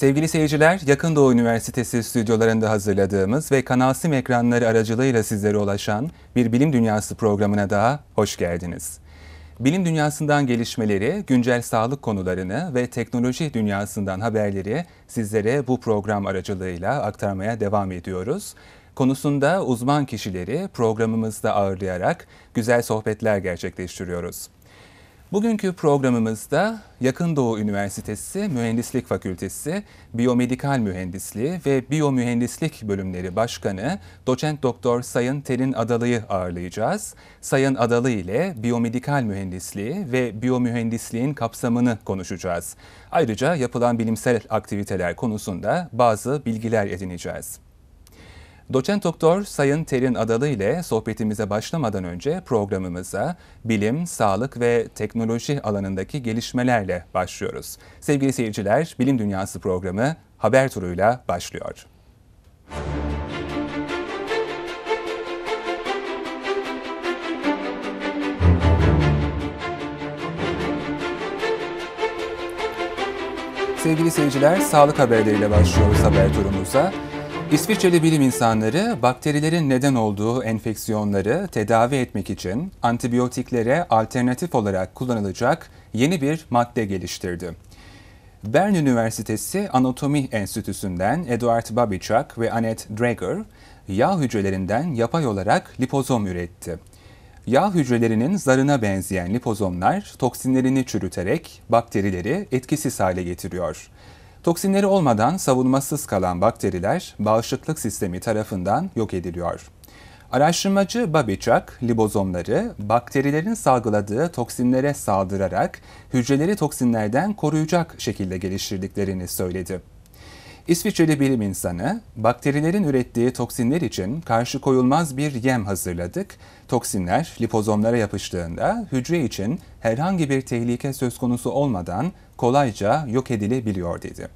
Sevgili seyirciler, Yakın Doğu Üniversitesi stüdyolarında hazırladığımız ve Kanal Sim ekranları aracılığıyla sizlere ulaşan bir Bilim Dünyası programına daha hoş geldiniz. Bilim dünyasından gelişmeleri, güncel sağlık konularını ve teknoloji dünyasından haberleri sizlere bu program aracılığıyla aktarmaya devam ediyoruz. Konusunda uzman kişileri programımızda ağırlayarak güzel sohbetler gerçekleştiriyoruz. Bugünkü programımızda Yakın Doğu Üniversitesi Mühendislik Fakültesi Biyomedikal Mühendisliği ve Biyomühendislik Bölümleri Başkanı Doçent Doktor Sayın Terin Adalı'yı ağırlayacağız. Sayın Adalı ile biyomedikal mühendisliği ve biyomühendisliğin kapsamını konuşacağız. Ayrıca yapılan bilimsel aktiviteler konusunda bazı bilgiler edineceğiz. Doçent Doktor Sayın Terin Adalı ile sohbetimize başlamadan önce programımıza bilim, sağlık ve teknoloji alanındaki gelişmelerle başlıyoruz. Sevgili seyirciler, Bilim Dünyası programı haber turuyla başlıyor. Sevgili seyirciler, sağlık haberleriyle başlıyoruz haber turumuza. İsviçreli bilim insanları bakterilerin neden olduğu enfeksiyonları tedavi etmek için antibiyotiklere alternatif olarak kullanılacak yeni bir madde geliştirdi. Bern Üniversitesi Anatomi Enstitüsü'nden Eduard Babichak ve Annette Drager yağ hücrelerinden yapay olarak lipozom üretti. Yağ hücrelerinin zarına benzeyen lipozomlar toksinlerini çürüterek bakterileri etkisiz hale getiriyor. Toksinleri olmadan savunmasız kalan bakteriler bağışıklık sistemi tarafından yok ediliyor. Araştırmacı Babichak, libozomları bakterilerin salgıladığı toksinlere saldırarak hücreleri toksinlerden koruyacak şekilde geliştirdiklerini söyledi. İsviçreli bilim insanı bakterilerin ürettiği toksinler için karşı koyulmaz bir yem hazırladık. Toksinler lipozomlara yapıştığında hücre için herhangi bir tehlike söz konusu olmadan kolayca yok edilebiliyor dedi.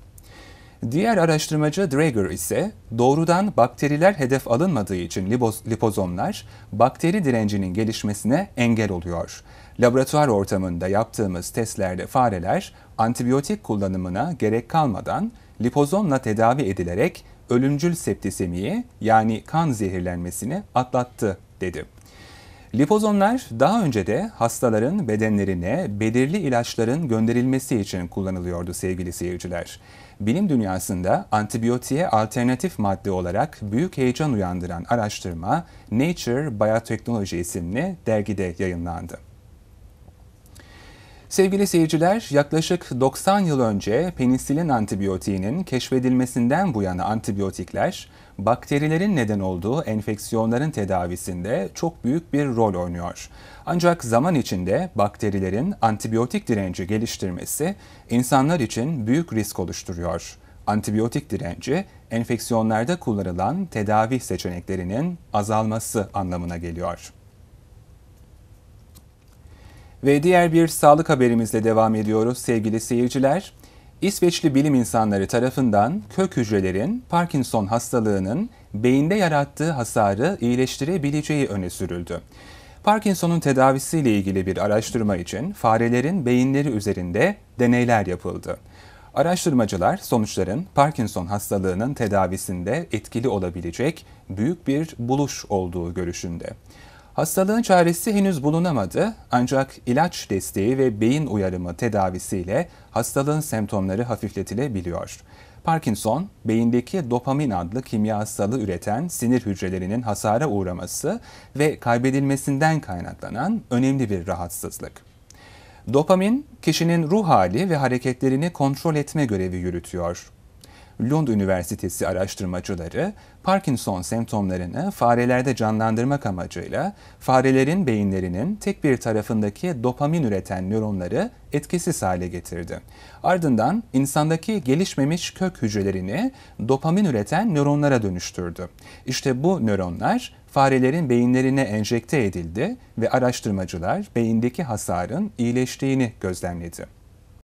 Diğer araştırmacı Drager ise doğrudan bakteriler hedef alınmadığı için lipozomlar bakteri direncinin gelişmesine engel oluyor. Laboratuvar ortamında yaptığımız testlerde fareler antibiyotik kullanımına gerek kalmadan lipozomla tedavi edilerek ölümcül septisemiyi yani kan zehirlenmesini atlattı dedi. Lipozomlar daha önce de hastaların bedenlerine belirli ilaçların gönderilmesi için kullanılıyordu sevgili seyirciler. Bilim dünyasında antibiyotiğe alternatif madde olarak büyük heyecan uyandıran araştırma Nature Biotechnology isimli dergide yayınlandı. Sevgili seyirciler, yaklaşık 90 yıl önce penisilin antibiyotiğinin keşfedilmesinden bu yana antibiyotikler, bakterilerin neden olduğu enfeksiyonların tedavisinde çok büyük bir rol oynuyor. Ancak zaman içinde bakterilerin antibiyotik direnci geliştirmesi insanlar için büyük risk oluşturuyor. Antibiyotik direnci, enfeksiyonlarda kullanılan tedavi seçeneklerinin azalması anlamına geliyor. Ve diğer bir sağlık haberimizle devam ediyoruz sevgili seyirciler. İsveçli bilim insanları tarafından kök hücrelerin Parkinson hastalığının beyinde yarattığı hasarı iyileştirebileceği öne sürüldü. Parkinson'un tedavisiyle ilgili bir araştırma için farelerin beyinleri üzerinde deneyler yapıldı. Araştırmacılar sonuçların Parkinson hastalığının tedavisinde etkili olabilecek büyük bir buluş olduğu görüşünde. Hastalığın çaresi henüz bulunamadı ancak ilaç desteği ve beyin uyarımı tedavisiyle hastalığın semptomları hafifletilebiliyor. Parkinson, beyindeki dopamin adlı kimyasalı üreten sinir hücrelerinin hasara uğraması ve kaybedilmesinden kaynaklanan önemli bir rahatsızlık. Dopamin, kişinin ruh hali ve hareketlerini kontrol etme görevi yürütüyor. Lund Üniversitesi araştırmacıları Parkinson semptomlarını farelerde canlandırmak amacıyla farelerin beyinlerinin tek bir tarafındaki dopamin üreten nöronları etkisiz hale getirdi. Ardından insandaki gelişmemiş kök hücrelerini dopamin üreten nöronlara dönüştürdü. İşte bu nöronlar farelerin beyinlerine enjekte edildi ve araştırmacılar beyindeki hasarın iyileştiğini gözlemledi.